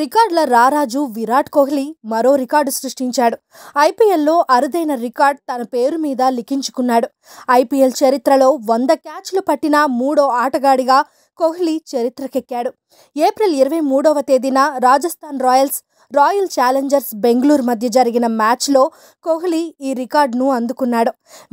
రికార్డుల రారాజు విరాట్ కోహ్లీ మరో రికార్డు సృష్టించాడు ఐపీఎల్లో అరుదైన రికార్డ్ తన పేరు మీద లిఖించుకున్నాడు ఐపీఎల్ చరిత్రలో వంద క్యాచ్లు పట్టిన మూడో ఆటగాడిగా కోహ్లీ చరిత్రకెక్కాడు ఏప్రిల్ ఇరవై మూడవ తేదీన Rajasthan Royals Royal Challengers Bengaluru మధ్య జరిగిన మ్యాచ్లో కోహ్లీ ఈ రికార్డును అందుకున్నాడు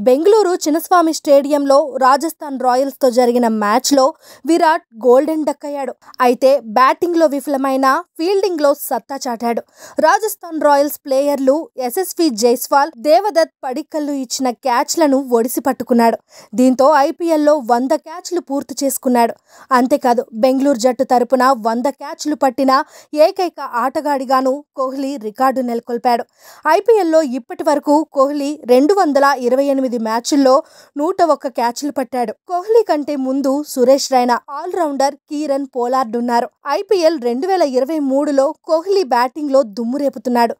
బెంగళూరు చిన్నస్వామి స్టేడియంలో రాజస్థాన్ రాయల్స్తో జరిగిన మ్యాచ్లో విరాట్ గోల్డెన్ డక్ అయ్యాడు అయితే బ్యాటింగ్లో విఫలమైన ఫీల్డింగ్లో సత్తా చాటాడు రాజస్థాన్ రాయల్స్ ప్లేయర్లు ఎస్ఎస్వి జైస్వాల్ దేవదత్ పడిక్కల్లు ఇచ్చిన క్యాచ్లను ఒడిసి పట్టుకున్నాడు దీంతో ఐపీఎల్లో వంద క్యాచ్లు పూర్తి చేసుకున్నాడు అంతేకాదు బెంగళూరు జట్టు తరపున వంద క్యాచ్లు పట్టిన ఏకైక ఆటగాడిగాను కోహ్లీ రికార్డు నెలకొల్పాడు ఐపీఎల్లో ఇప్పటి వరకు కోహ్లీ రెండు వందల ఇరవై ఎనిమిది మ్యాచ్ల్లో నూట ఒక్క క్యాచ్లు పట్టాడు కోహ్లీ కంటే ముందు Suresh Raina all-rounder Kieron Pollard ఉన్నారు ఐపీఎల్ రెండు వేల ఇరవై మూడులో కోహ్లీ బ్యాటింగ్లో దుమ్మురేపుతున్నాడు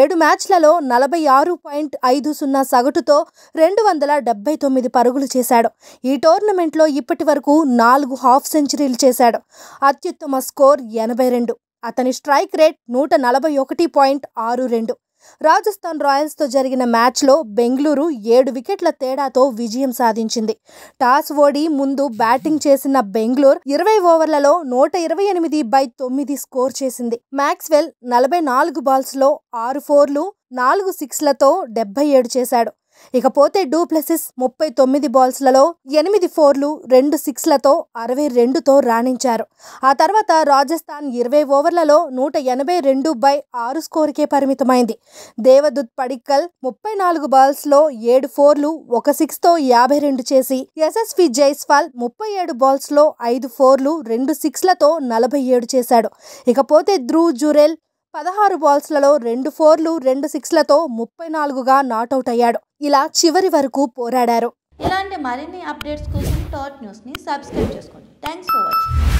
ఏడు మ్యాచ్లలో నలభై ఆరు పాయింట్ ఐదు సున్నా సగటుతో రెండు వందల డెబ్బై తొమ్మిది పరుగులు చేశాడు ఈ టోర్నమెంట్లో ఇప్పటి వరకు నాలుగు హాఫ్ సెంచరీ సెంచరీలు చేశాడు అత్యుత్తమ స్కోర్ ఎనభై రెండు అతని స్ట్రైక్ రేట్ నూట నలభై ఒకటి పాయింట్ ఆరు రెండు రాజస్థాన్ రాయల్స్తో జరిగిన మ్యాచ్లో బెంగళూరు ఏడు వికెట్ల తేడాతో విజయం సాధించింది టాస్ ఓడి ముందు బ్యాటింగ్ చేసిన బెంగళూరు ఇరవై ఓవర్లలో నూట ఇరవై ఎనిమిది బై తొమ్మిది స్కోర్ చేసింది మ్యాక్స్వెల్ నలభై నాలుగు బాల్స్లో ఆరు ఫోర్లు నాలుగు సిక్స్లతో డెబ్బై ఏడు చేశాడు ఇకపోతే డూప్లెసిస్ ముప్పై తొమ్మిది బాల్స్లలో ఎనిమిది ఫోర్లు రెండు సిక్స్లతో అరవై రెండుతో రాణించారు ఆ తర్వాత రాజస్థాన్ ఇరవై ఓవర్లలో నూట ఎనభై రెండు బై ఆరు స్కోరుకే పరిమితమైంది దేవదూత్ పడిక్కల్ ముప్పై నాలుగు బాల్స్లో ఏడు ఫోర్లు ఒక సిక్స్తో యాభై రెండు చేసి యశస్వి జైస్వాల్ ముప్పై ఏడు బాల్స్లో ఐదు ఫోర్లు రెండు సిక్స్లతో నలభై ఏడు చేశాడు ఇకపోతే ధ్రువ్ జురెల్ పదహారు బాల్స్లలో రెండు ఫోర్లు రెండు సిక్స్లతో ముప్పై నాలుగుగా నాట్అవుట్ అయ్యాడు ఇలా చివరి వరకు పోరాడారు ఇలాంటి మరిన్ని అప్డేట్స్ కోసం టాట్ న్యూస్ని సబ్స్క్రైబ్ చేసుకోండి థ్యాంక్స్ ఫర్ వాచింగ్